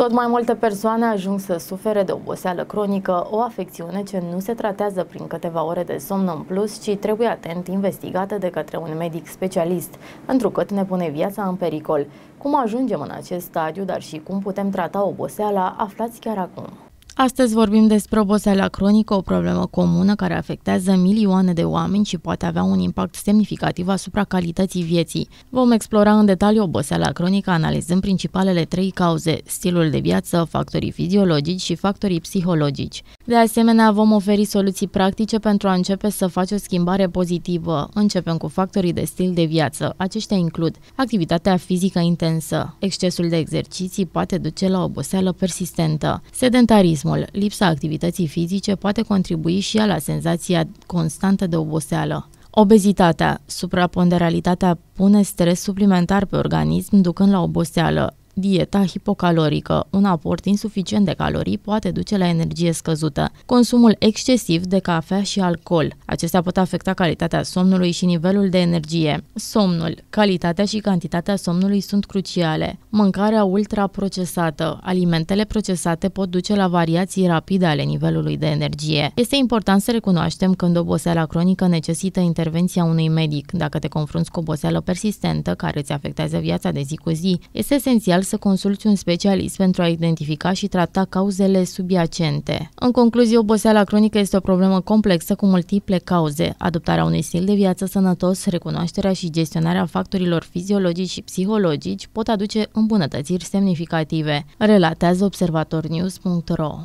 Tot mai multe persoane ajung să sufere de oboseală cronică, o afecțiune ce nu se tratează prin câteva ore de somn în plus, ci trebuie atent investigată de către un medic specialist, întrucât ne pune viața în pericol. Cum ajungem în acest stadiu, dar și cum putem trata oboseala, aflați chiar acum. Astăzi vorbim despre oboseala cronică, o problemă comună care afectează milioane de oameni și poate avea un impact semnificativ asupra calității vieții. Vom explora în detaliu oboseala cronică analizând principalele trei cauze, stilul de viață, factorii fiziologici și factorii psihologici. De asemenea, vom oferi soluții practice pentru a începe să faci o schimbare pozitivă. Începem cu factorii de stil de viață. Aceștia includ activitatea fizică intensă. Excesul de exerciții poate duce la oboseală persistentă. Sedentarism organismul. Lipsa activității fizice poate contribui și ea la senzația constantă de oboseală. Obezitatea, supraponderalitatea pune stres suplimentar pe organism, ducând la oboseală. Dieta hipocalorică, un aport insuficient de calorii, poate duce la energie scăzută. Consumul excesiv de cafea și alcool. Acestea pot afecta calitatea somnului și nivelul de energie. Somnul. Calitatea și cantitatea somnului sunt cruciale. Mâncarea ultraprocesată. Alimentele procesate pot duce la variații rapide ale nivelului de energie. Este important să recunoaștem când oboseala cronică necesită intervenția unui medic. Dacă te confrunți cu oboseală persistentă care îți afectează viața de zi cu zi, este esențial să consulți un specialist pentru a identifica și trata cauzele subiacente. În concluzie, oboseala cronică este o problemă complexă cu multiple cauze. Adoptarea unui stil de viață sănătos, recunoașterea și gestionarea factorilor fiziologici și psihologici pot aduce îmbunătățiri semnificative, relatează observatornews.ro.